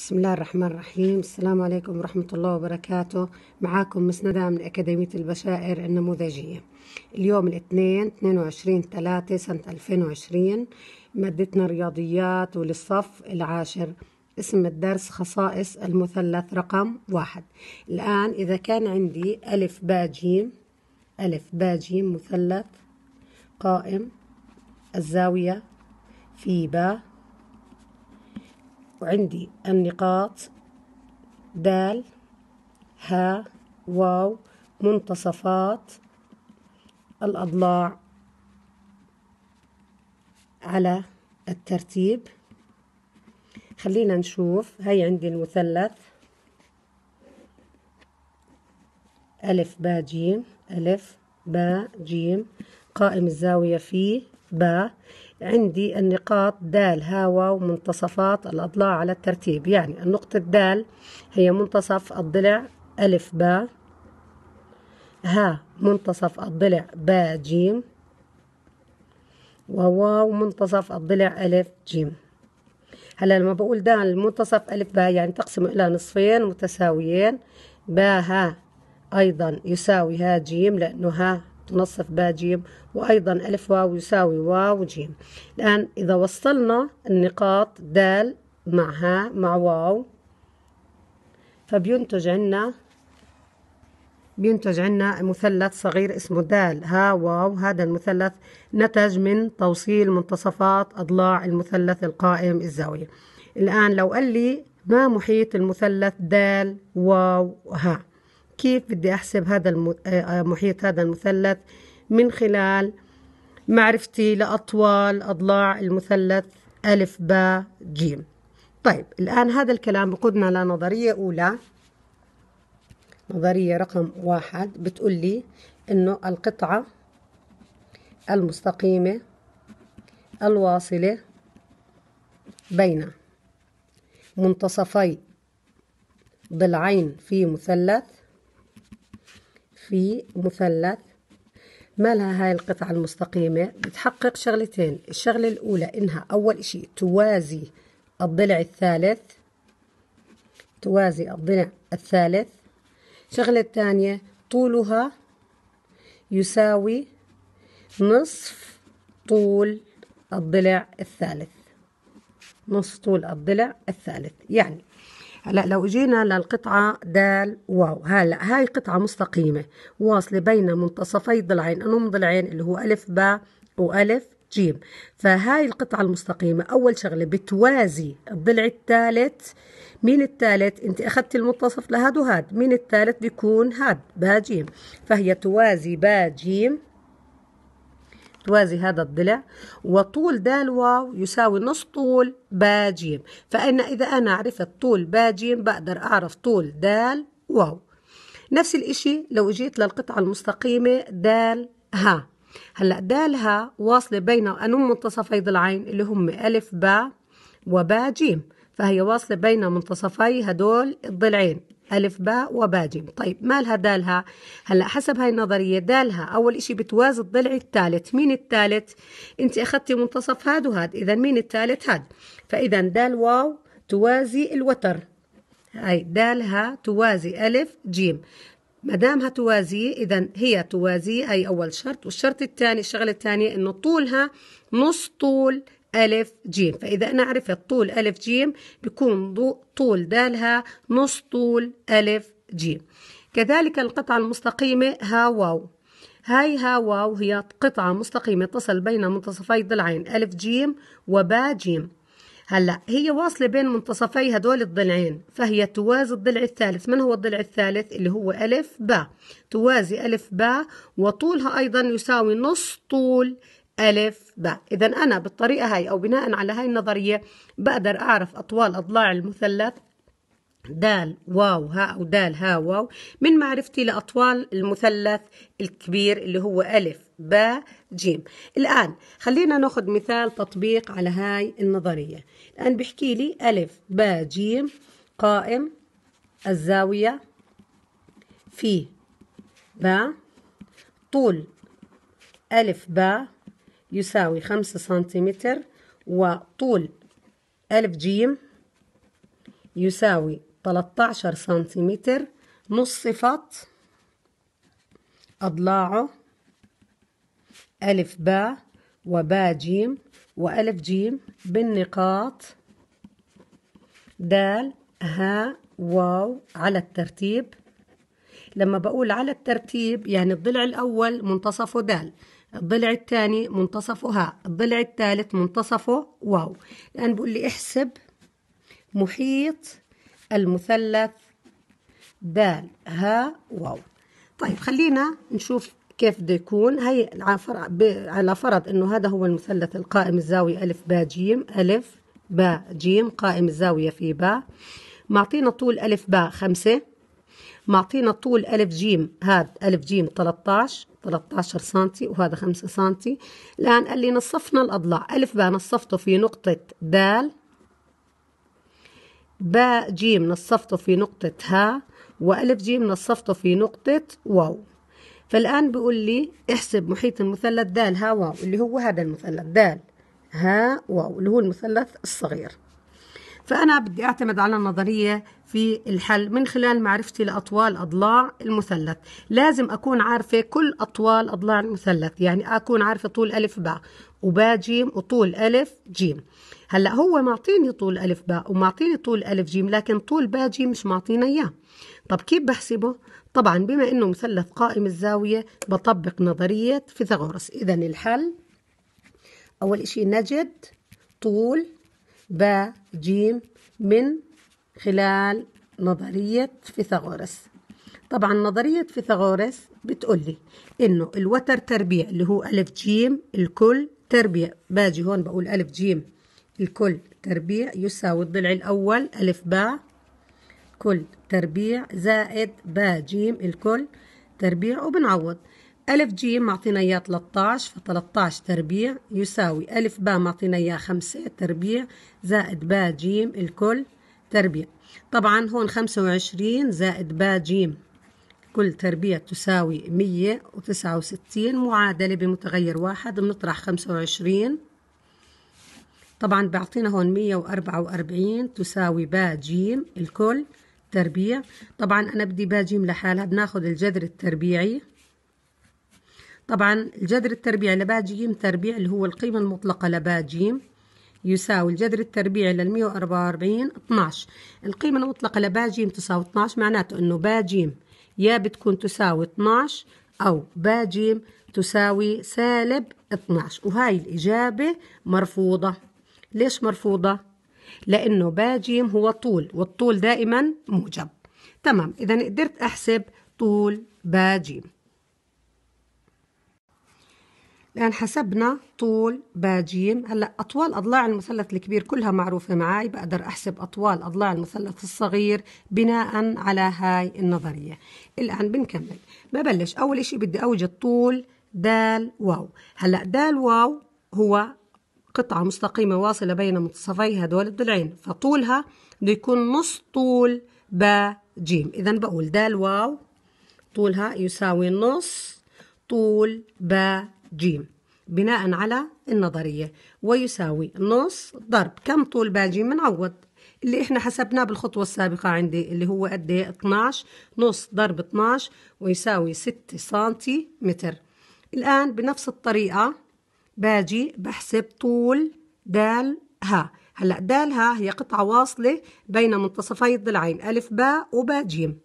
بسم الله الرحمن الرحيم السلام عليكم ورحمة الله وبركاته معاكم مسندة من أكاديمية البشائر النموذجية اليوم الاثنين 22 3 سنة 2020 مادتنا رياضيات وللصف العاشر اسم الدرس خصائص المثلث رقم واحد الآن إذا كان عندي ألف باء جيم ألف باء جيم مثلث قائم الزاوية في باء وعندي النقاط دال ها واو منتصفات الأضلاع على الترتيب خلينا نشوف هاي عندي المثلث ألف ب جيم ألف ب جيم قائم الزاوية فيه باء عندي النقاط دال هاوى ومنتصفات الأضلاع على الترتيب يعني النقطة د هي منتصف الضلع ألف باء ها منتصف الضلع باء جيم وواو منتصف الضلع ألف جيم هلا لما بقول دال منتصف ألف باء يعني تقسم إلى نصفين متساويين باء ها أيضا يساوي ها جيم لأنه ها نصف باء جيم وأيضا ألف واو يساوي واو جيم الآن إذا وصلنا النقاط دال معها مع واو فبينتج عنا بينتج عنا مثلث صغير اسمه دال ها واو هذا المثلث نتج من توصيل منتصفات أضلاع المثلث القائم الزاوية الآن لو قال لي ما محيط المثلث دال واو ها كيف بدي أحسب هذا آه، آه، محيط هذا المثلث من خلال معرفتي لأطوال أضلاع المثلث ألف باء جيم طيب الآن هذا الكلام بقودنا لنظرية أولى نظرية رقم واحد بتقول لي إنه القطعة المستقيمة الواصلة بين منتصفي ضلعين في مثلث في مثلث مالها هاي القطعة المستقيمة بتحقق شغلتين الشغلة الأولى إنها أول إشي توازي الضلع الثالث توازي الضلع الثالث الشغلة الثانية طولها يساوي نصف طول الضلع الثالث نصف طول الضلع الثالث يعني هلا لو اجينا للقطعة د واو هلا هاي قطعة مستقيمة واصلة بين منتصفي ضلعين من ضلعين اللي هو ألف باء وألف جيم فهاي القطعة المستقيمة أول شغلة بتوازي الضلع الثالث مين الثالث انت أخذت المنتصف لهاد وهاد مين الثالث بيكون هاد ب جيم فهي توازي ب جيم توازي هذا الضلع وطول د واو يساوي نص طول با جيم فأنا إذا أنا عرفت طول با جيم بقدر أعرف طول د واو نفس الإشي لو جيت للقطعة المستقيمة د ها هلا د ها واصلة بين أنم منتصفي ضلعين اللي هم ألف با وبا جيم فهي واصلة بين منتصفي هدول الضلعين ألف باء وباء جيم طيب مالها دالها هلا حسب هاي النظرية دالها أول إشي بتوازي الضلع الثالث مين الثالث أنت أخذتي منتصف هاد وهاد إذا مين الثالث هاد فإذا دال واو توازي الوتر هاي دالها توازي ألف جيم مدامها توازي إذا هي توازي أي أول شرط والشرط الثاني الشغلة الثانية إنه طولها نص طول ألف جيم فإذا أنا عرفت طول ألف جيم بيكون طول دالها نص طول ألف جيم كذلك القطعة المستقيمة ها واو هاي ها واو هي قطعة مستقيمة تصل بين منتصفي ضلعين ألف جيم وبا جيم هلا هي واصلة بين منتصفي هدول الضلعين فهي توازي الضلع الثالث من هو الضلع الثالث اللي هو ألف با توازي ألف با وطولها أيضا يساوي نص طول ألف باء إذا أنا بالطريقة هاي أو بناء على هاي النظرية بقدر أعرف أطوال أضلاع المثلث دال واو ها أو دال ها واو من معرفتي لأطوال المثلث الكبير اللي هو ألف باء جيم الآن خلينا ناخذ مثال تطبيق على هاي النظرية الآن بحكي لي ألف باء جيم قائم الزاوية في باء طول ألف باء يساوي خمسة سنتيمتر وطول ألف جيم يساوي 13 سنتيمتر نص فط أضلاعه ألف باء وباء جيم وألف جيم بالنقاط دال ها واو على الترتيب لما بقول على الترتيب يعني الضلع الأول منتصفه دال الضلع الثاني منتصفه ها الضلع الثالث منتصفه واو الآن بقول لي احسب محيط المثلث د ها واو طيب خلينا نشوف كيف بده يكون هي على فرض انه هذا هو المثلث القائم الزاويه الف باء جيم الف باء جيم قائم الزاويه في باء معطينا طول الف باء 5 معطينا طول ألف جيم هذا ألف جيم 13 13 سنتي وهذا 5 سنتي الآن قال لي نصفنا الأضلاع ألف باء نصفته في نقطة دال باء جيم نصفته في نقطة ها وألف جيم نصفته في نقطة واو فالآن بيقول لي احسب محيط المثلث دال ها واو اللي هو هذا المثلث دال ها واو اللي هو المثلث الصغير فأنا بدي أعتمد على النظرية في الحل من خلال معرفتي لأطوال أضلاع المثلث لازم أكون عارفة كل أطوال أضلاع المثلث يعني أكون عارفة طول ألف باء وباء جيم وطول ألف جيم هلا هو معطيني طول ألف باء ومعطيني طول ألف جيم لكن طول باء جيم مش معطينا إياه طب كيف بحسبه؟ طبعا بما إنه مثلث قائم الزاوية بطبق نظرية فيثاغورس إذا الحل أول إشي نجد طول ب ج من خلال نظرية فيثاغورس طبعا نظرية فيثاغورس بتقول لي انه الوتر تربيع اللي هو ألف ج الكل تربيع باجي هون بقول ألف ج الكل تربيع يساوي الضلع الأول ألف باء كل تربيع زائد باء ج الكل تربيع وبنعوض ألف ج معطينا إياه 13 ف13 تربيع يساوي ألف با معطينا إياه 5 تربيع زائد با ج الكل تربيع طبعا هون 25 زائد با ج كل تربيع تساوي 169 معادلة بمتغير واحد بنطرح 25 طبعا بيعطينا هون 144 تساوي با ج الكل تربيع طبعا أنا بدي با ج لحالها بناخذ الجذر التربيعي طبعا الجذر التربيعي ج تربيع اللي هو القيمة المطلقة لباجيم يساوي الجذر التربيعي لل 144 12 القيمة المطلقة لباجيم تساوي 12 معناته انه باجيم يا بتكون تساوي 12 او باجيم تساوي سالب 12 وهاي الإجابة مرفوضة ليش مرفوضة؟ لأنه ج هو طول والطول دائما موجب تمام إذا قدرت أحسب طول ج لأن حسبنا طول باجيم هلا أطوال أضلاع المثلث الكبير كلها معروفة معي بقدر أحسب أطوال أضلاع المثلث الصغير بناء على هاي النظرية الآن بنكمل ببلش أول إشي بدي أوجد طول دال واو هلا دال واو هو قطعة مستقيمة واصلة بين منتصفي هدول الضلعين فطولها بده يكون نص طول با جيم إذا بقول دال واو طولها يساوي نص طول با ج بناء على النظرية ويساوي نص ضرب كم طول باج بنعوض اللي احنا حسبناه بالخطوة السابقة عندي اللي هو قد ايه 12 نص ضرب 12 ويساوي 6 سنتي متر الآن بنفس الطريقة باجي بحسب طول دال ها هلا دال ها هي قطعة واصلة بين منتصفي الضلعين ألف باء وباء جيم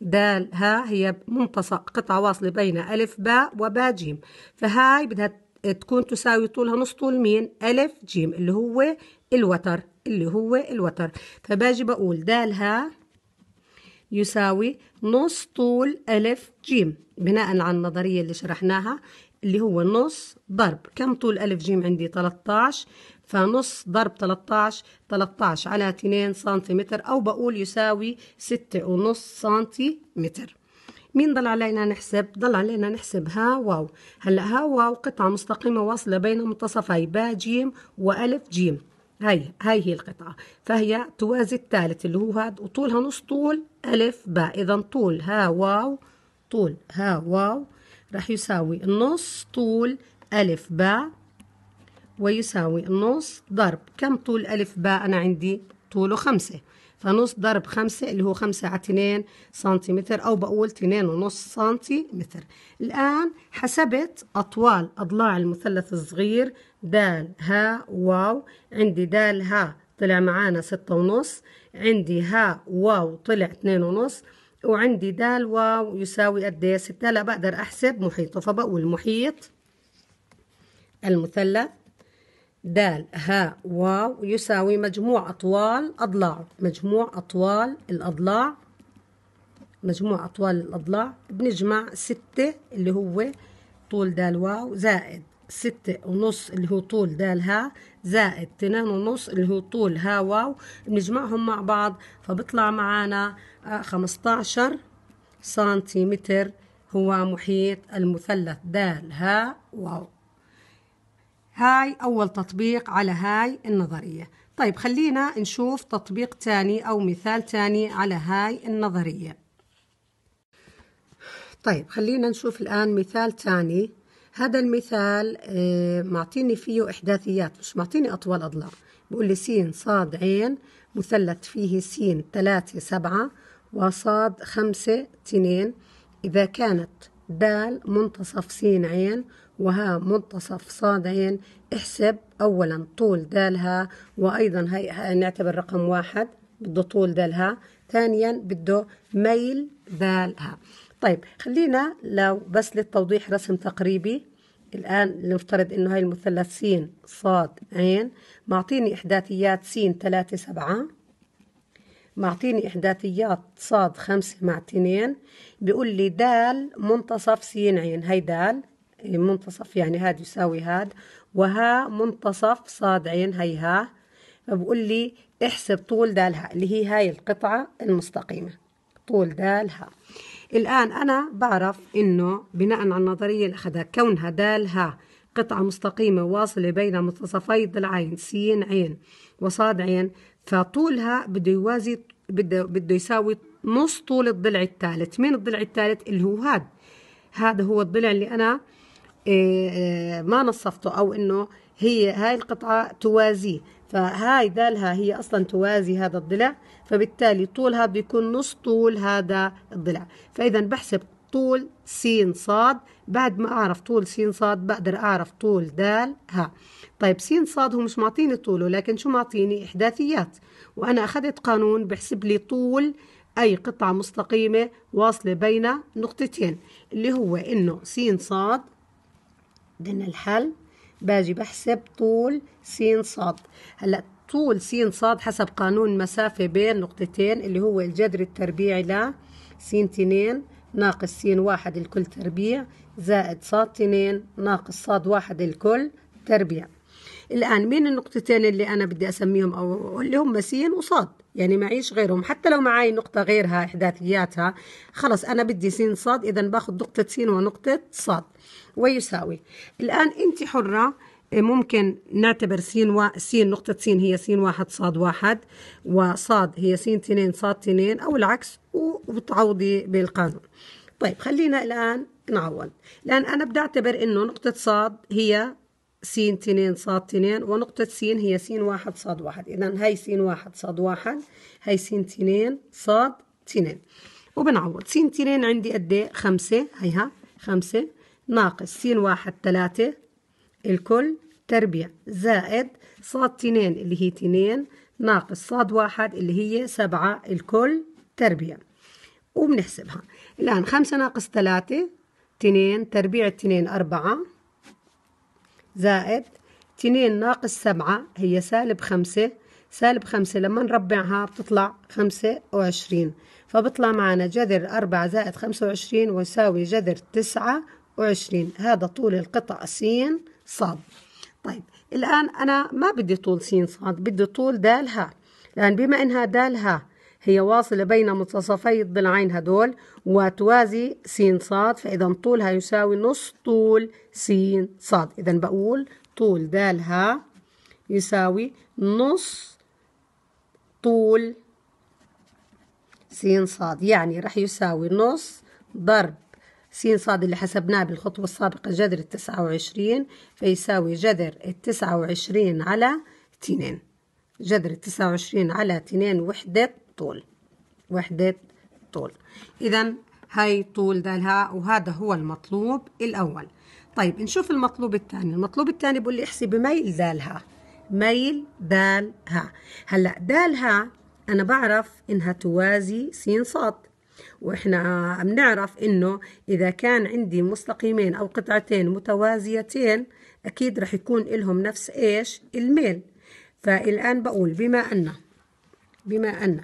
دال ها هي منتصف قطعة واصلة بين ألف باء وباء جيم فهاي بدها تكون تساوي طولها نص طول مين ألف جيم اللي هو الوتر اللي هو الوتر فباجي بقول دال ها يساوي نص طول ألف جيم بناء على النظرية اللي شرحناها اللي هو نص ضرب كم طول ألف جيم عندي 13 فنص ضرب 13 13 على 2 سنتيمتر أو بقول يساوي 6.5 سنتيمتر مين ضل علينا نحسب؟ ضل علينا نحسب ها واو هلا ها واو قطعة مستقيمة واصلة بين منتصفي با جيم وألف جيم هاي هاي هي القطعة فهي توازي الثالث اللي هو هاد وطولها نص طول ألف باء إذا طول ها واو طول ها واو راح يساوي نص طول ألف باء ويساوي النص ضرب كم طول ألف باء أنا عندي طوله خمسة فنص ضرب خمسة اللي هو خمسة على اتنين سنتيمتر أو بقول اتنين ونص سنتيمتر الآن حسبت أطوال أضلاع المثلث الصغير دال ها واو عندي دال ها طلع معانا ستة ونص عندي ها واو طلع اتنين ونص وعندي دال واو يساوي قد ايه ستة لا بقدر أحسب محيطه فبقول محيط المثلث د ه واو يساوي مجموع أطوال أضلاع مجموع أطوال الأضلاع مجموع أطوال الأضلاع بنجمع ستة اللي هو طول د واو زائد ستة ونص اللي هو طول د ه زائد تنين ونص اللي هو طول ه واو بنجمعهم مع بعض فبطلع معانا آه، خمستاشر سنتيمتر هو محيط المثلث د ه واو هاي أول تطبيق على هاي النظرية طيب خلينا نشوف تطبيق تاني أو مثال تاني على هاي النظرية طيب خلينا نشوف الآن مثال تاني هذا المثال آه، معطيني فيه إحداثيات مش معطيني أطول أضلاع بقول لي سين صاد عين مثلث فيه سين ثلاثة سبعة وصاد خمسة تنين إذا كانت دال منتصف سين عين وها منتصف صادين احسب أولا طول دالها وأيضا هي نعتبر رقم واحد بده طول دالها ثانيا بده ميل دالها طيب خلينا لو بس للتوضيح رسم تقريبي الآن نفترض إنه هاي المثلث س ص ع معطيني إحداثيات س 3 7 معطيني إحداثيات ص 5 مع 2 بيقول لي د منتصف س ع هي د منتصف يعني هاد يساوي هاد وها منتصف صاد عين هي ها فبقول لي احسب طول دالها ها اللي هي هاي القطعة المستقيمة طول دالها ها الآن أنا بعرف إنه بناء على النظرية اللي أخذها كونها دالها ها قطعة مستقيمة واصلة بين منتصفي ضلعين س عين وصاد عين فطولها بده يوازي بده بده يساوي نص طول الضلع الثالث، مين الضلع الثالث؟ اللي هو هاد هذا هو الضلع اللي أنا إيه، إيه، ما نصفته او انه هي هاي القطعه توازيه فهاي دالها هي اصلا توازي هذا الضلع فبالتالي طولها بيكون نص طول هذا الضلع فاذا بحسب طول س ص بعد ما اعرف طول س ص بقدر اعرف طول د ه طيب س ص هو مش معطيني طوله لكن شو معطيني احداثيات وانا اخذت قانون بحسب لي طول اي قطعه مستقيمه واصله بين نقطتين اللي هو انه س ص عندنا الحل باجي بحسب طول س ص هلا طول س ص حسب قانون مسافة بين نقطتين اللي هو الجذر التربيعي ل س 2 ناقص س واحد الكل تربيع زائد ص 2 ناقص ص واحد الكل تربيع الآن مين النقطتين اللي أنا بدي أسميهم أو اللي هم س وص يعني معيش غيرهم حتى لو معي نقطة غيرها إحداثياتها خلص أنا بدي س ص إذا باخذ نقطة س ونقطة ص ويساوي الآن أنت حرة إيه، ممكن نعتبر س و... س نقطة س هي س واحد صاد واحد وصاد هي س تنين صاد تنين أو العكس وتعوضي بالقانون طيب خلينا الآن نعوض الآن أنا بدي أعتبر إنه نقطة صاد هي س تنين صاد تنين ونقطة س هي س واحد صاد واحد إذا هي س واحد صاد واحد هي س تنين صاد تنين وبنعوض س تنين عندي قد إيه خمسة هيها خمسة ناقص س واحد تلاتة الكل تربيع زائد صاد تنين اللي هي تنين ناقص صاد واحد اللي هي سبعة الكل تربيع وبنحسبها الآن خمسة ناقص تلاتة تنين تربيع التنين أربعة زائد تنين ناقص سبعة هي سالب خمسة سالب خمسة لما نربعها بتطلع خمسة وعشرين فبطلع معنا جذر أربعة زائد خمسة وعشرين ويساوي جذر تسعة وعشرين هذا طول القطع س ص طيب الآن أنا ما بدي طول س ص بدي طول د ه لأن بما إنها د ه هي واصلة بين منتصفي الضلعين هدول وتوازي س ص فإذا طولها يساوي نص طول س ص إذا بقول طول د ه يساوي نص طول س ص يعني رح يساوي نص ضرب س صاد اللي حسبناه بالخطوة السابقة جذر التسعة وعشرين فيساوي جذر التسعة وعشرين على تنين جذر التسعة وعشرين على تنين وحدة طول وحدة طول إذا هاي طول دالها وهذا هو المطلوب الأول طيب نشوف المطلوب الثاني المطلوب الثاني بيقول لي احسب ميل دالها ميل دالها هلا دالها أنا بعرف إنها توازي س صاد واحنا بنعرف انه اذا كان عندي مستقيمين او قطعتين متوازيتين اكيد رح يكون لهم نفس ايش الميل فالان بقول بما ان بما ان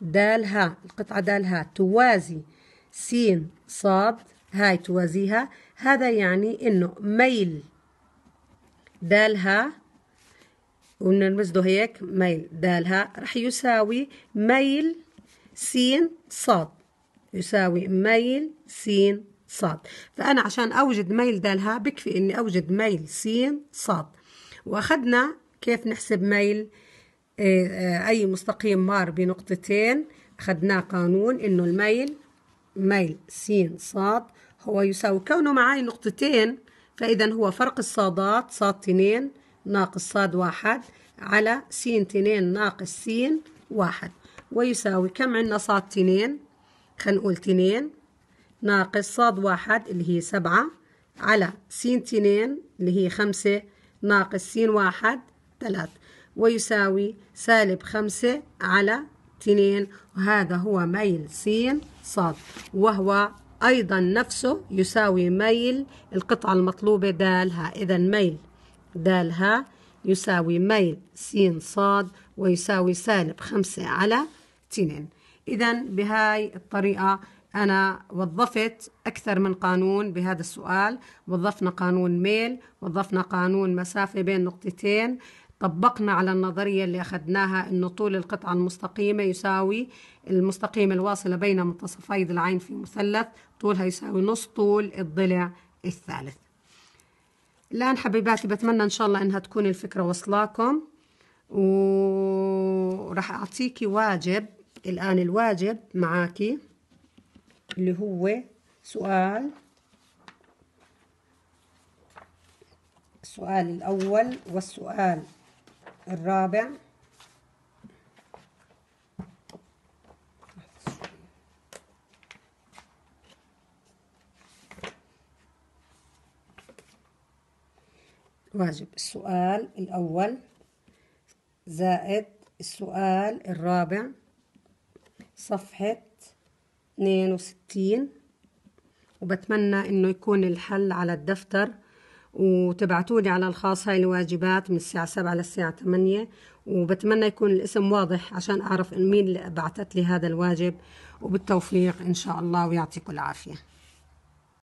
دال ها القطعه دال ها توازي س صاد هاي توازيها هذا يعني انه ميل دالها ونرمزده هيك ميل دالها رح يساوي ميل س صاد يساوي ميل س صاد فأنا عشان أوجد ميل دالها بكفي إني أوجد ميل س صاد وأخذنا كيف نحسب ميل إيه، إيه، أي مستقيم مار بنقطتين أخذنا قانون إنه الميل ميل س صاد هو يساوي كونه معاي نقطتين فإذا هو فرق الصادات صاد تنين ناقص صاد واحد على س تنين ناقص س واحد ويساوي كم عندنا صاد تنين نقول اتنين ناقص صاد واحد اللي هي سبعة على س اتنين اللي هي خمسة ناقص س واحد ثلاث ويساوي سالب خمسة على اتنين وهذا هو ميل س صاد وهو أيضا نفسه يساوي ميل القطعة المطلوبة د ه إذا ميل د ه يساوي ميل س صاد ويساوي سالب خمسة على اتنين إذا بهاي الطريقة أنا وظفت أكثر من قانون بهذا السؤال وظفنا قانون ميل وظفنا قانون مسافة بين نقطتين طبقنا على النظرية اللي أخذناها أنه طول القطعة المستقيمة يساوي المستقيمة الواصلة بين منتصفي العين في مثلث طولها يساوي نص طول الضلع الثالث الآن حبيباتي بتمنى إن شاء الله أنها تكون الفكرة وصلاكم وراح أعطيكي واجب الآن الواجب معاكي اللي هو سؤال السؤال الأول والسؤال الرابع واجب السؤال الأول زائد السؤال الرابع صفحة 62 وبتمنى انه يكون الحل على الدفتر وتبعتولي على الخاص هاي الواجبات من الساعة 7 للساعة 8 وبتمنى يكون الاسم واضح عشان أعرف مين اللي بعتت لي هذا الواجب وبالتوفيق إن شاء الله ويعطيكم العافية